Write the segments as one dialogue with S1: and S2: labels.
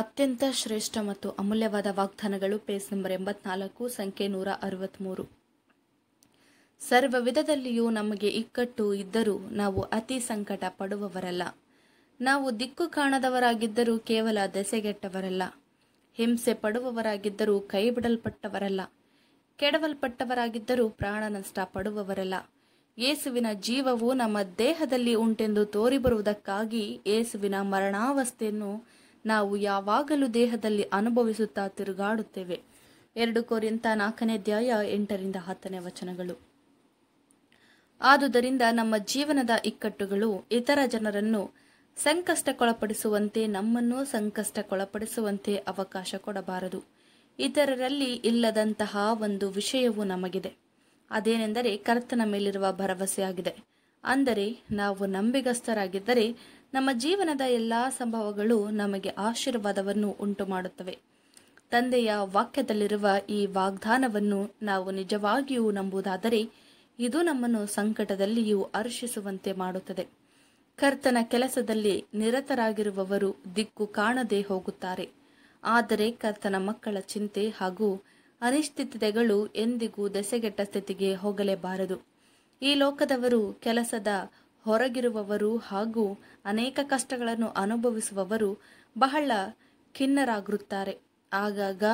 S1: ಅತ್ಯಂತ ಶ್ರೇಷ್ಠ ಮತ್ತು ಅಮೂಲ್ಯವಾದ ವಾಗ್ದಾನಗಳು ಪೇಜ್ ನಂಬರ್ ಎಂಬತ್ನಾಲ್ಕು ಸಂಖ್ಯೆ ನೂರ ಅರವತ್ತ್ಮೂರು ಸರ್ವ ವಿಧದಲ್ಲಿಯೂ ನಮಗೆ ಇಕ್ಕಟ್ಟು ಇದ್ದರೂ ನಾವು ಅತಿ ಸಂಕಟ ಪಡುವವರಲ್ಲ ನಾವು ದಿಕ್ಕು ಕಾಣದವರಾಗಿದ್ದರೂ ಕೇವಲ ದೆಸೆಗೆಟ್ಟವರಲ್ಲ ಹಿಂಸೆ ಪಡುವವರಾಗಿದ್ದರೂ ಕೈ ಬಿಡಲ್ಪಟ್ಟವರಲ್ಲ ಕೆಡವಲ್ಪಟ್ಟವರಾಗಿದ್ದರೂ ಪ್ರಾಣ ನಷ್ಟ ಪಡುವವರಲ್ಲ ಯೇಸುವಿನ ಜೀವವು ನಮ್ಮ ದೇಹದಲ್ಲಿ ಉಂಟೆಂದು ತೋರಿಬರುವುದಕ್ಕಾಗಿ ಏಸುವಿನ ಮರಣಾವಸ್ಥೆಯನ್ನು ನಾವು ಯಾವಾಗಲೂ ದೇಹದಲ್ಲಿ ಅನುಭವಿಸುತ್ತಾ ತಿರುಗಾಡುತ್ತೇವೆ ಎರಡು ಕೋರಿಂತ ನಾಲ್ಕನೇ ಅಧ್ಯಾಯ ಎಂಟರಿಂದ ಹತ್ತನೇ ವಚನಗಳು ಆದುದರಿಂದ ನಮ್ಮ ಜೀವನದ ಇಕ್ಕಟ್ಟುಗಳು ಇತರ ಜನರನ್ನು ಸಂಕಷ್ಟಕ್ಕೊಳಪಡಿಸುವಂತೆ ನಮ್ಮನ್ನು ಸಂಕಷ್ಟಕ್ಕೊಳಪಡಿಸುವಂತೆ ಅವಕಾಶ ಕೊಡಬಾರದು ಇತರರಲ್ಲಿ ಇಲ್ಲದಂತಹ ಒಂದು ವಿಷಯವು ನಮಗಿದೆ ಅದೇನೆಂದರೆ ಕರ್ತನ ಮೇಲಿರುವ ಭರವಸೆಯಾಗಿದೆ ಅಂದರೆ ನಾವು ನಂಬಿಗಸ್ತರಾಗಿದ್ದರೆ ನಮ್ಮ ಜೀವನದ ಎಲ್ಲ ಸಂಭವಗಳು ನಮಗೆ ಆಶೀರ್ವಾದವನ್ನು ಉಂಟು ಮಾಡುತ್ತವೆ ತಂದೆಯ ವಾಕ್ಯದಲ್ಲಿರುವ ಈ ವಾಗ್ದಾನವನ್ನು ನಾವು ನಿಜವಾಗಿಯೂ ನಂಬುವುದಾದರೆ ಇದು ನಮ್ಮನ್ನು ಸಂಕಟದಲ್ಲಿಯೂ ಅರ್ಷಿಸುವಂತೆ ಮಾಡುತ್ತದೆ ಕರ್ತನ ಕೆಲಸದಲ್ಲಿ ನಿರತರಾಗಿರುವವರು ದಿಕ್ಕು ಕಾಣದೆ ಹೋಗುತ್ತಾರೆ ಆದರೆ ಕರ್ತನ ಮಕ್ಕಳ ಚಿಂತೆ ಹಾಗೂ ಅನಿಶ್ಚಿತತೆಗಳು ಎಂದಿಗೂ ದೆಸೆಗೆಟ್ಟ ಸ್ಥಿತಿಗೆ ಹೋಗಲೇಬಾರದು ಈ ಲೋಕದವರು ಕೆಲಸದ ಹೊರಗಿರುವವರು ಹಾಗೂ ಅನೇಕ ಕಷ್ಟಗಳನ್ನು ಅನುಭವಿಸುವವರು ಬಹಳ ಖಿನ್ನರಾಗಿರುತ್ತಾರೆ ಆಗಾಗ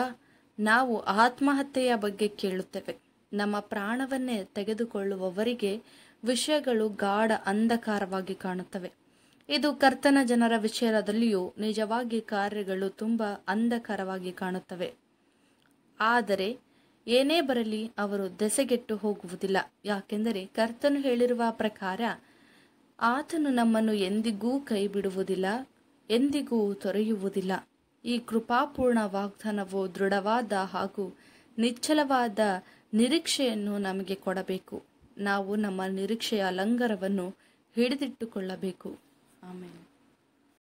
S1: ನಾವು ಆತ್ಮಹತ್ಯೆಯ ಬಗ್ಗೆ ಕೇಳುತ್ತೇವೆ ನಮ್ಮ ಪ್ರಾಣವನ್ನೇ ತೆಗೆದುಕೊಳ್ಳುವವರಿಗೆ ವಿಷಯಗಳು ಗಾಢ ಅಂಧಕಾರವಾಗಿ ಕಾಣುತ್ತವೆ ಇದು ಕರ್ತನ ಜನರ ವಿಷಯದಲ್ಲಿಯೂ ನಿಜವಾಗಿ ಕಾರ್ಯಗಳು ತುಂಬ ಅಂಧಕಾರವಾಗಿ ಕಾಣುತ್ತವೆ ಆದರೆ ಏನೇ ಬರಲಿ ಅವರು ದೆಸೆಗೆಟ್ಟು ಹೋಗುವುದಿಲ್ಲ ಯಾಕೆಂದರೆ ಕರ್ತನು ಹೇಳಿರುವ ಪ್ರಕಾರ ಆತನು ನಮ್ಮನ್ನು ಎಂದಿಗೂ ಕೈ ಬಿಡುವುದಿಲ್ಲ ಎಂದಿಗೂ ತೊರೆಯುವುದಿಲ್ಲ ಈ ಕೃಪಾಪೂರ್ಣ ವಾಗ್ದಾನವು ದೃಢವಾದ ಹಾಗೂ ನಿಚ್ಚಲವಾದ ನಿರೀಕ್ಷೆಯನ್ನು ನಮಗೆ ಕೊಡಬೇಕು ನಾವು ನಮ್ಮ ನಿರೀಕ್ಷೆಯ ಲಂಗರವನ್ನು ಹಿಡಿದಿಟ್ಟುಕೊಳ್ಳಬೇಕು ಆಮೇಲೆ